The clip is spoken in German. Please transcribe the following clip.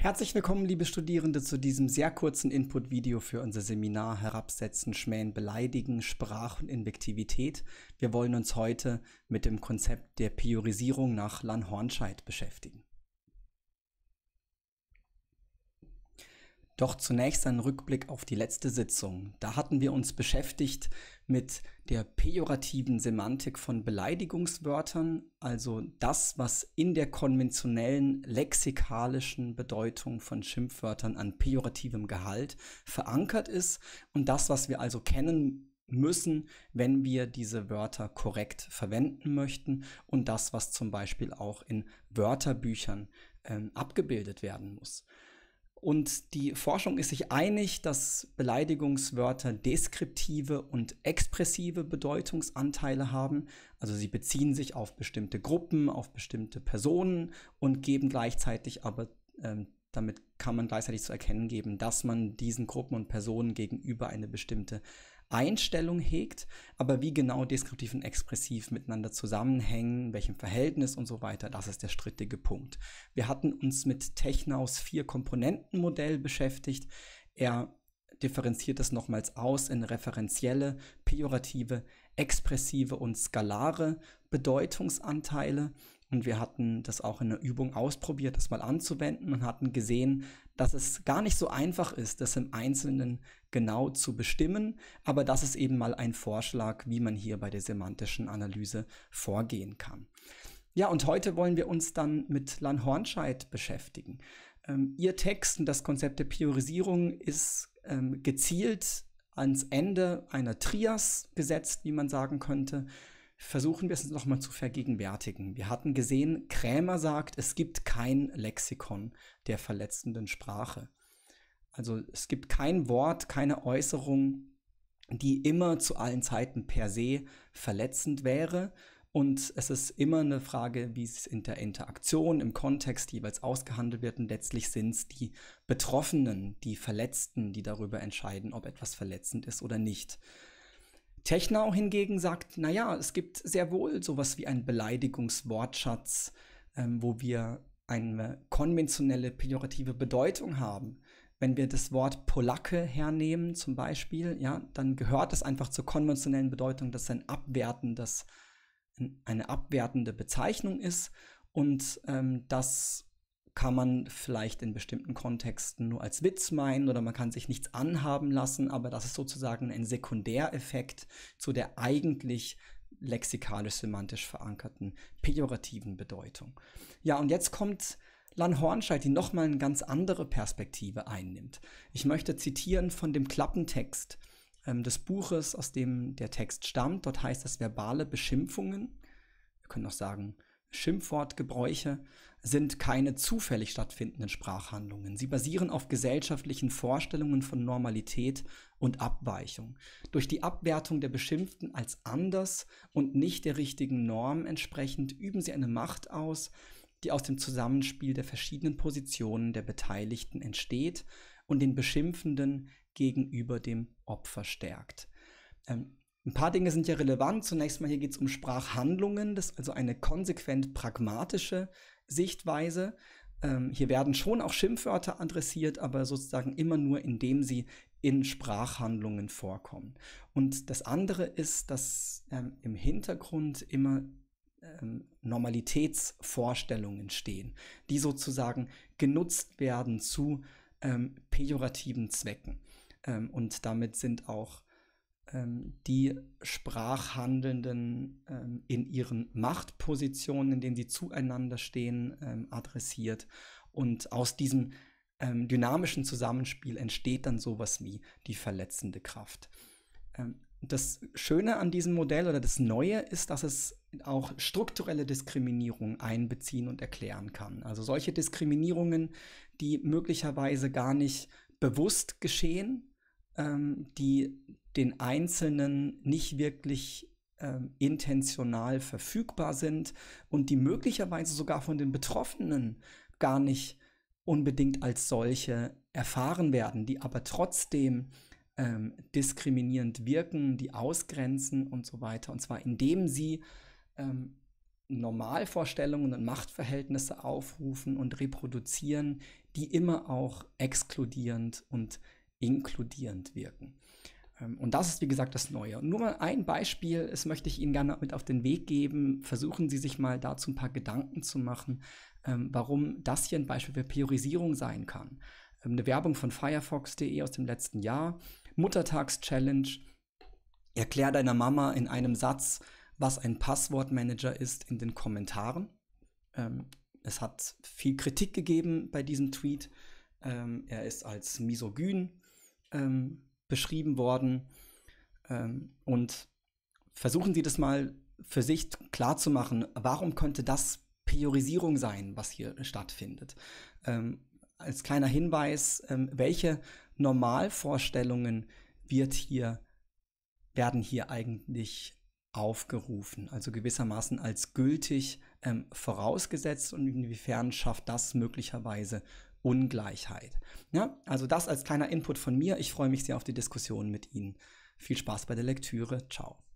Herzlich willkommen, liebe Studierende, zu diesem sehr kurzen Input-Video für unser Seminar Herabsetzen, Schmähen, Beleidigen, Sprach- und Invektivität. Wir wollen uns heute mit dem Konzept der Priorisierung nach Lann-Hornscheid beschäftigen. Doch zunächst ein Rückblick auf die letzte Sitzung. Da hatten wir uns beschäftigt mit der pejorativen Semantik von Beleidigungswörtern, also das, was in der konventionellen lexikalischen Bedeutung von Schimpfwörtern an pejorativem Gehalt verankert ist und das, was wir also kennen müssen, wenn wir diese Wörter korrekt verwenden möchten und das, was zum Beispiel auch in Wörterbüchern äh, abgebildet werden muss. Und die Forschung ist sich einig, dass Beleidigungswörter deskriptive und expressive Bedeutungsanteile haben. Also sie beziehen sich auf bestimmte Gruppen, auf bestimmte Personen und geben gleichzeitig aber, ähm, damit kann man gleichzeitig zu erkennen geben, dass man diesen Gruppen und Personen gegenüber eine bestimmte Einstellung hegt, aber wie genau deskriptiv und expressiv miteinander zusammenhängen, welchem Verhältnis und so weiter, das ist der strittige Punkt. Wir hatten uns mit Technaus Vier-Komponenten-Modell beschäftigt. Er differenziert es nochmals aus in referenzielle, pejorative, expressive und skalare Bedeutungsanteile. Und wir hatten das auch in der Übung ausprobiert, das mal anzuwenden und hatten gesehen, dass es gar nicht so einfach ist, das im Einzelnen genau zu bestimmen, aber das ist eben mal ein Vorschlag, wie man hier bei der semantischen Analyse vorgehen kann. Ja, und heute wollen wir uns dann mit Hornscheid beschäftigen. Ähm, ihr Text und das Konzept der Priorisierung ist ähm, gezielt ans Ende einer Trias gesetzt, wie man sagen könnte versuchen wir es nochmal zu vergegenwärtigen. Wir hatten gesehen, Krämer sagt, es gibt kein Lexikon der verletzenden Sprache. Also es gibt kein Wort, keine Äußerung, die immer zu allen Zeiten per se verletzend wäre. Und es ist immer eine Frage, wie es in der Interaktion, im Kontext jeweils ausgehandelt wird. Und letztlich sind es die Betroffenen, die Verletzten, die darüber entscheiden, ob etwas verletzend ist oder nicht. Technau hingegen sagt, naja, es gibt sehr wohl sowas wie einen Beleidigungswortschatz, ähm, wo wir eine konventionelle pejorative Bedeutung haben. Wenn wir das Wort Polacke hernehmen zum Beispiel, ja, dann gehört es einfach zur konventionellen Bedeutung, dass es ein abwertendes, eine abwertende Bezeichnung ist und ähm, dass kann man vielleicht in bestimmten Kontexten nur als Witz meinen oder man kann sich nichts anhaben lassen, aber das ist sozusagen ein Sekundäreffekt zu der eigentlich lexikalisch-semantisch verankerten pejorativen Bedeutung. Ja, und jetzt kommt Lan Hornscheid, die nochmal eine ganz andere Perspektive einnimmt. Ich möchte zitieren von dem Klappentext ähm, des Buches, aus dem der Text stammt. Dort heißt es verbale Beschimpfungen. Wir können auch sagen Schimpfwortgebräuche sind keine zufällig stattfindenden Sprachhandlungen. Sie basieren auf gesellschaftlichen Vorstellungen von Normalität und Abweichung. Durch die Abwertung der Beschimpften als anders und nicht der richtigen Norm entsprechend üben sie eine Macht aus, die aus dem Zusammenspiel der verschiedenen Positionen der Beteiligten entsteht und den Beschimpfenden gegenüber dem Opfer stärkt. Ähm, ein paar Dinge sind ja relevant. Zunächst mal hier geht es um Sprachhandlungen, das ist also eine konsequent pragmatische Sichtweise. Ähm, hier werden schon auch Schimpfwörter adressiert, aber sozusagen immer nur, indem sie in Sprachhandlungen vorkommen. Und das andere ist, dass ähm, im Hintergrund immer ähm, Normalitätsvorstellungen stehen, die sozusagen genutzt werden zu ähm, pejorativen Zwecken. Ähm, und damit sind auch ähm, die Sprachhandelnden ähm, in ihren Machtpositionen, in denen sie zueinander stehen, ähm, adressiert. Und aus diesem ähm, dynamischen Zusammenspiel entsteht dann sowas wie die verletzende Kraft. Ähm, das Schöne an diesem Modell oder das Neue ist, dass es auch strukturelle Diskriminierung einbeziehen und erklären kann. Also solche Diskriminierungen, die möglicherweise gar nicht bewusst geschehen, ähm, die den Einzelnen nicht wirklich äh, intentional verfügbar sind und die möglicherweise sogar von den Betroffenen gar nicht unbedingt als solche erfahren werden, die aber trotzdem ähm, diskriminierend wirken, die ausgrenzen und so weiter. Und zwar indem sie ähm, Normalvorstellungen und Machtverhältnisse aufrufen und reproduzieren, die immer auch exkludierend und inkludierend wirken. Ähm, und das ist, wie gesagt, das Neue. Und nur mal ein Beispiel, das möchte ich Ihnen gerne mit auf den Weg geben. Versuchen Sie sich mal dazu ein paar Gedanken zu machen, ähm, warum das hier ein Beispiel für Priorisierung sein kann. Ähm, eine Werbung von firefox.de aus dem letzten Jahr. Muttertags-Challenge. Erklär deiner Mama in einem Satz, was ein Passwortmanager ist, in den Kommentaren. Es hat viel Kritik gegeben bei diesem Tweet. Er ist als misogyn beschrieben worden. Ähm, und versuchen Sie das mal für sich klarzumachen, warum könnte das Priorisierung sein, was hier stattfindet? Ähm, als kleiner Hinweis, ähm, welche Normalvorstellungen wird hier, werden hier eigentlich aufgerufen, also gewissermaßen als gültig ähm, vorausgesetzt und inwiefern schafft das möglicherweise Ungleichheit. Ja, also das als kleiner Input von mir. Ich freue mich sehr auf die Diskussion mit Ihnen. Viel Spaß bei der Lektüre. Ciao.